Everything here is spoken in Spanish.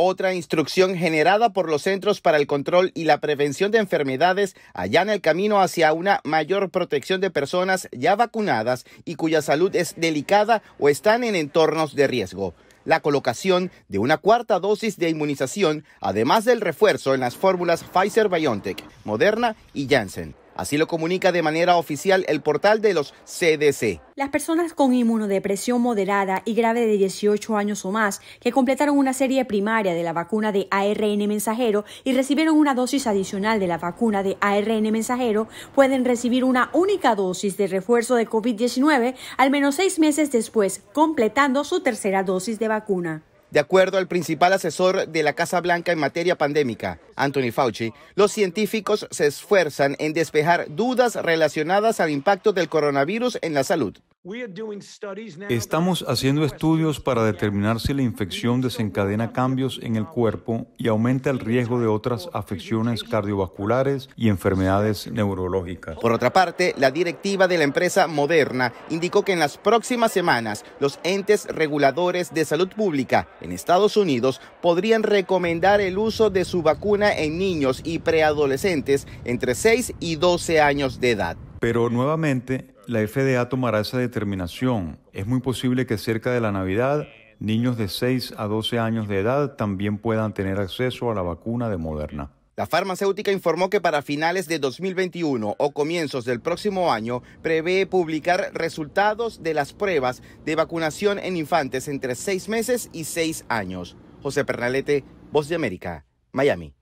Otra instrucción generada por los Centros para el Control y la Prevención de Enfermedades allana el camino hacia una mayor protección de personas ya vacunadas y cuya salud es delicada o están en entornos de riesgo. La colocación de una cuarta dosis de inmunización, además del refuerzo en las fórmulas Pfizer BioNTech, Moderna y Janssen. Así lo comunica de manera oficial el portal de los CDC. Las personas con inmunodepresión moderada y grave de 18 años o más que completaron una serie primaria de la vacuna de ARN mensajero y recibieron una dosis adicional de la vacuna de ARN mensajero pueden recibir una única dosis de refuerzo de COVID-19 al menos seis meses después, completando su tercera dosis de vacuna. De acuerdo al principal asesor de la Casa Blanca en materia pandémica, Anthony Fauci, los científicos se esfuerzan en despejar dudas relacionadas al impacto del coronavirus en la salud. Estamos haciendo estudios para determinar si la infección desencadena cambios en el um, cuerpo y aumenta el riesgo de otras afecciones cardiovasculares y enfermedades neurológicas. Por otra parte, la directiva de la empresa Moderna indicó que en las próximas semanas los entes reguladores de salud pública en Estados Unidos podrían recomendar el uso de su vacuna en niños y preadolescentes entre 6 y 12 años de edad. Pero nuevamente, la FDA tomará esa determinación. Es muy posible que cerca de la Navidad niños de 6 a 12 años de edad también puedan tener acceso a la vacuna de Moderna. La farmacéutica informó que para finales de 2021 o comienzos del próximo año prevé publicar resultados de las pruebas de vacunación en infantes entre 6 meses y 6 años. José Pernalete, Voz de América, Miami.